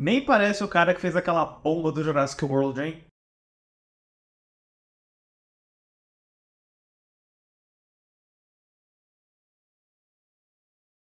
Nem parece o cara que fez aquela bomba do Jurassic World, hein?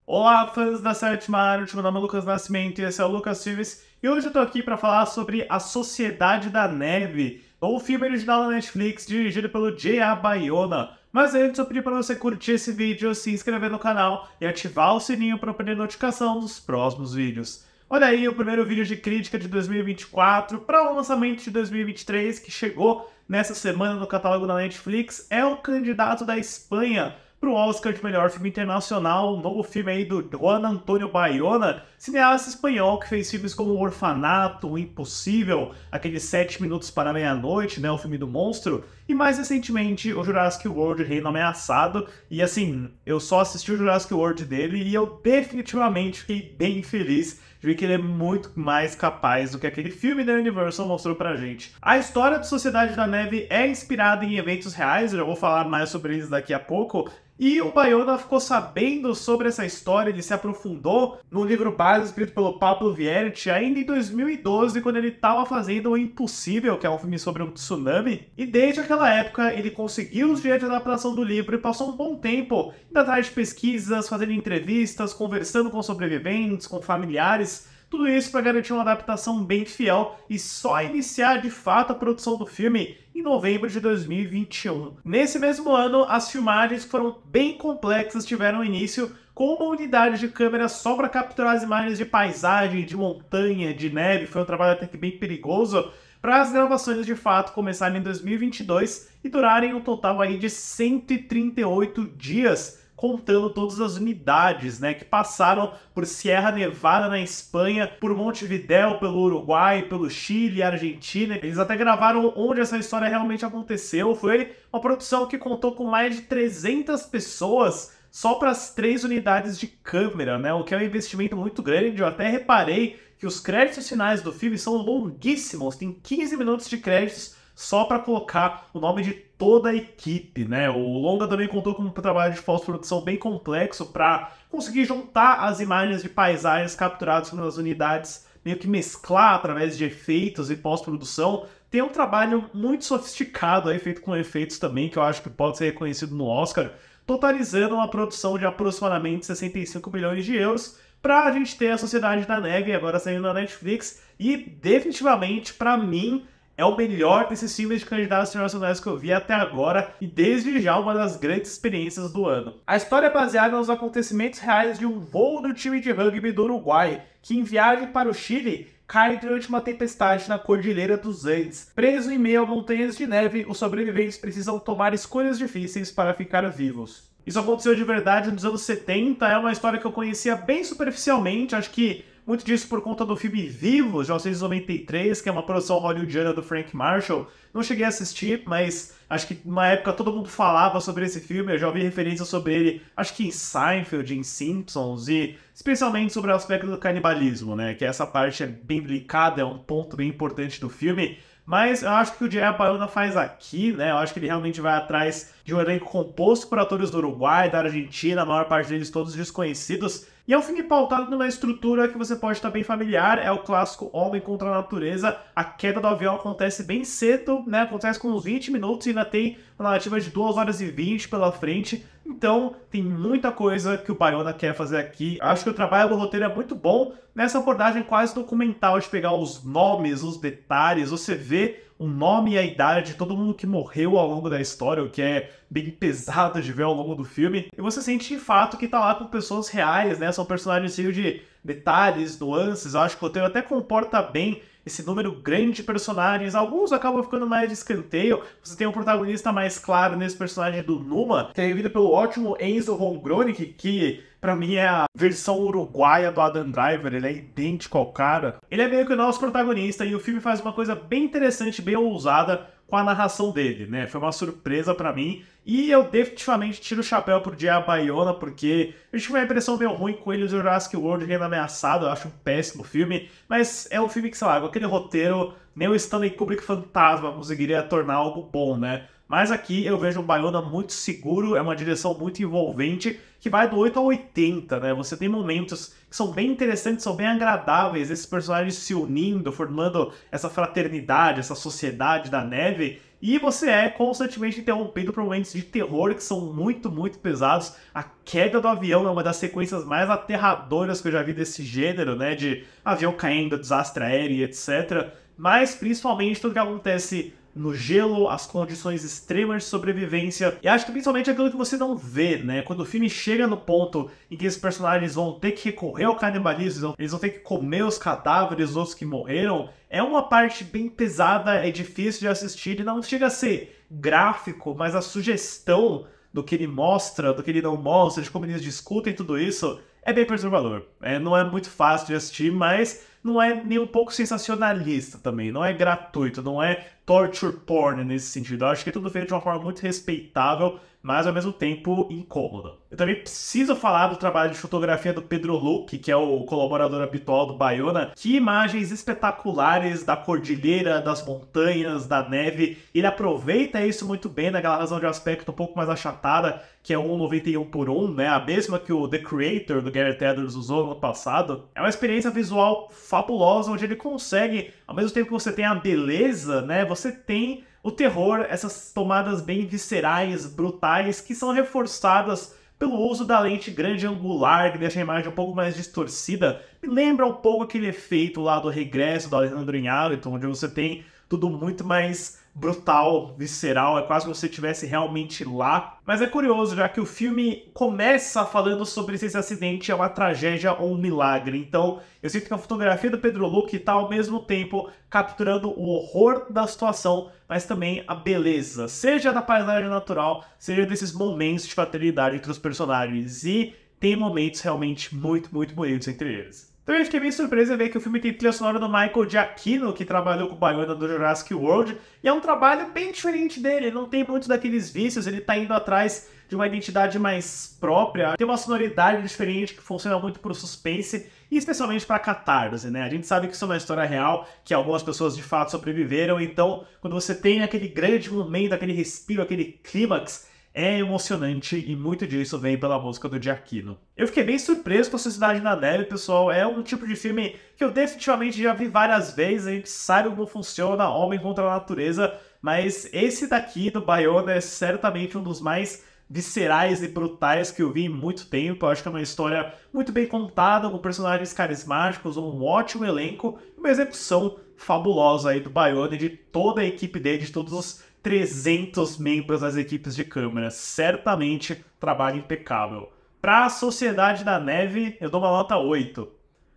Olá, fãs da sétima arte, meu nome é Lucas Nascimento e esse é o Lucas Filmes. E hoje eu tô aqui para falar sobre A Sociedade da Neve, ou filme original da Netflix dirigido pelo J.A. Bayona. Mas antes eu pedi para você curtir esse vídeo, se inscrever no canal e ativar o sininho para perder notificação dos próximos vídeos. Olha aí o primeiro vídeo de crítica de 2024 para o um lançamento de 2023 que chegou nessa semana no catálogo da Netflix. É o candidato da Espanha para o Oscar de melhor filme internacional, um novo filme aí do Juan Antonio Bayona, cineasta espanhol que fez filmes como O Orfanato, O Impossível, aqueles Sete Minutos para Meia-Noite, né, o filme do monstro, e mais recentemente o Jurassic World Reino Ameaçado, e assim, eu só assisti o Jurassic World dele e eu definitivamente fiquei bem feliz vi que ele é muito mais capaz do que aquele filme da Universal mostrou pra gente. A história da Sociedade da Neve é inspirada em eventos reais, eu já vou falar mais sobre eles daqui a pouco, e o Bayona ficou sabendo sobre essa história, ele se aprofundou no livro base escrito pelo Pablo Vieira ainda em 2012, quando ele estava fazendo O Impossível, que é um filme sobre um tsunami. E desde aquela época, ele conseguiu os direitos de adaptação do livro e passou um bom tempo indo atrás de pesquisas, fazendo entrevistas, conversando com sobreviventes, com familiares tudo isso para garantir uma adaptação bem fiel e só iniciar de fato a produção do filme em novembro de 2021. Nesse mesmo ano, as filmagens foram bem complexas tiveram início com uma unidade de câmera só para capturar as imagens de paisagem, de montanha, de neve, foi um trabalho até que bem perigoso, para as gravações de fato começarem em 2022 e durarem um total aí de 138 dias contando todas as unidades, né, que passaram por Sierra Nevada na Espanha, por Montevidéu, pelo Uruguai, pelo Chile, Argentina. Eles até gravaram onde essa história realmente aconteceu. Foi uma produção que contou com mais de 300 pessoas só para as três unidades de câmera, né? O que é um investimento muito grande. Eu até reparei que os créditos finais do filme são longuíssimos, tem 15 minutos de créditos só para colocar o nome de toda a equipe, né? O longa também contou com um trabalho de pós-produção bem complexo para conseguir juntar as imagens de paisagens capturadas pelas unidades, meio que mesclar através de efeitos e pós-produção. Tem um trabalho muito sofisticado aí feito com efeitos também, que eu acho que pode ser reconhecido no Oscar, totalizando uma produção de aproximadamente 65 milhões de euros para a gente ter a Sociedade da Neve agora saindo na Netflix e definitivamente para mim é o melhor desses filmes de candidatos internacionais que eu vi até agora e desde já uma das grandes experiências do ano. A história é baseada nos acontecimentos reais de um voo do time de rugby do Uruguai, que em viagem para o Chile cai durante uma tempestade na Cordilheira dos Andes. Preso em meio a montanhas de neve, os sobreviventes precisam tomar escolhas difíceis para ficar vivos. Isso aconteceu de verdade nos anos 70, é uma história que eu conhecia bem superficialmente, acho que muito disso por conta do filme Vivos, de 1993, que é uma produção hollywoodiana do Frank Marshall. Não cheguei a assistir, mas acho que na época todo mundo falava sobre esse filme, eu já ouvi referências sobre ele, acho que em Seinfeld, em Simpsons, e especialmente sobre o aspecto do canibalismo, né? Que essa parte é bem delicada, é um ponto bem importante do filme. Mas eu acho que o Diego Paola faz aqui, né? Eu acho que ele realmente vai atrás de um elenco composto por atores do Uruguai, da Argentina, a maior parte deles todos desconhecidos. E é um filme pautado numa estrutura que você pode estar bem familiar, é o clássico Homem contra a Natureza. A queda do avião acontece bem cedo, né? Acontece com uns 20 minutos e ainda tem uma narrativa de 2 horas e 20 pela frente. Então, tem muita coisa que o Bayona quer fazer aqui. Acho que o trabalho do roteiro é muito bom nessa abordagem quase documental de pegar os nomes, os detalhes, você vê o nome e a idade de todo mundo que morreu ao longo da história, o que é bem pesado de ver ao longo do filme. E você sente de fato que tá lá com pessoas reais, né? São personagens cheios de detalhes, nuances. Eu acho que o roteiro até comporta bem esse número grande de personagens. Alguns acabam ficando mais de escanteio. Você tem um protagonista mais claro nesse personagem do Numa, que é vivido pelo ótimo Enzo Rongronic, que para mim é a versão uruguaia do Adam Driver, ele é idêntico ao cara. Ele é meio que o nosso protagonista e o filme faz uma coisa bem interessante, bem ousada, com a narração dele, né? Foi uma surpresa para mim. E eu definitivamente tiro o chapéu pro Diego Bayona, porque eu tive uma impressão meio ruim com ele o Jurassic World Reino Ameaçado, eu acho um péssimo filme, mas é um filme que, sei lá, com aquele roteiro, nem o Stanley Kubrick fantasma conseguiria tornar algo bom, né? Mas aqui eu vejo um Bayona muito seguro, é uma direção muito envolvente, que vai do 8 ao 80, né? Você tem momentos que são bem interessantes, são bem agradáveis, esses personagens se unindo, formando essa fraternidade, essa sociedade da neve. E você é constantemente interrompido por momentos de terror que são muito, muito pesados. A queda do avião é uma das sequências mais aterradoras que eu já vi desse gênero, né? De avião caindo, desastre aéreo, etc. Mas principalmente tudo que acontece no gelo, as condições extremas de sobrevivência. E acho que principalmente aquilo que você não vê, né? Quando o filme chega no ponto em que esses personagens vão ter que recorrer ao canibalismo, eles vão ter que comer os cadáveres dos que morreram, é uma parte bem pesada, é difícil de assistir e não chega a ser gráfico, mas a sugestão do que ele mostra, do que ele não mostra, de como eles discutem tudo isso, é bem perturbador. É, não é muito fácil de assistir, mas não é nem um pouco sensacionalista também. Não é gratuito, não é torture porn nesse sentido. Eu acho que é tudo feito de uma forma muito respeitável mas ao mesmo tempo incômoda. Eu também preciso falar do trabalho de fotografia do Pedro Luque, que é o colaborador habitual do Baiona. Que imagens espetaculares da cordilheira, das montanhas, da neve. Ele aproveita isso muito bem naquela né, razão de aspecto um pouco mais achatada, que é 1,91 por 1, né? A mesma que o The Creator do Gary Edwards usou no ano passado. É uma experiência visual fabulosa, onde ele consegue, ao mesmo tempo que você tem a beleza, né? Você tem o terror, essas tomadas bem viscerais, brutais, que são reforçadas pelo uso da lente grande angular, que deixa a imagem um pouco mais distorcida, me lembra um pouco aquele efeito lá do regresso do Alejandro Inhárito, onde você tem tudo muito mais brutal, visceral, é quase como se estivesse realmente lá. Mas é curioso, já que o filme começa falando sobre se esse acidente é uma tragédia ou um milagre. Então, eu sinto que a fotografia do Pedro Luque está ao mesmo tempo capturando o horror da situação, mas também a beleza, seja da paisagem natural, seja desses momentos de fraternidade entre os personagens. E tem momentos realmente muito, muito bonitos entre eles. Então fiquei bem surpresa em ver que o filme tem trilha sonora do Michael Giacchino, que trabalhou com o Bayona do Jurassic World, e é um trabalho bem diferente dele, não tem muitos daqueles vícios, ele tá indo atrás de uma identidade mais própria, tem uma sonoridade diferente que funciona muito pro suspense e especialmente pra catarse, né? A gente sabe que isso é uma história real, que algumas pessoas de fato sobreviveram, então quando você tem aquele grande momento, aquele respiro, aquele clímax, é emocionante e muito disso vem pela música do Giacchino. Eu fiquei bem surpreso com a Sociedade na Neve, pessoal. É um tipo de filme que eu definitivamente já vi várias vezes, a gente sabe como funciona Homem contra a Natureza, mas esse daqui do Bayona é certamente um dos mais viscerais e brutais que eu vi em muito tempo. Eu acho que é uma história muito bem contada, com personagens carismáticos, um ótimo elenco, uma execução fabulosa aí do Bayona e de toda a equipe dele, de todos os 300 membros das equipes de câmera. Certamente trabalho impecável. Para a Sociedade da Neve, eu dou uma nota 8. O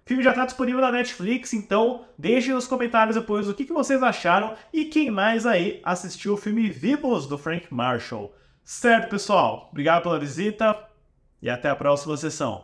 filme já está disponível na Netflix, então deixem nos comentários depois o que, que vocês acharam e quem mais aí assistiu o filme Vivos do Frank Marshall. Certo, pessoal? Obrigado pela visita e até a próxima sessão.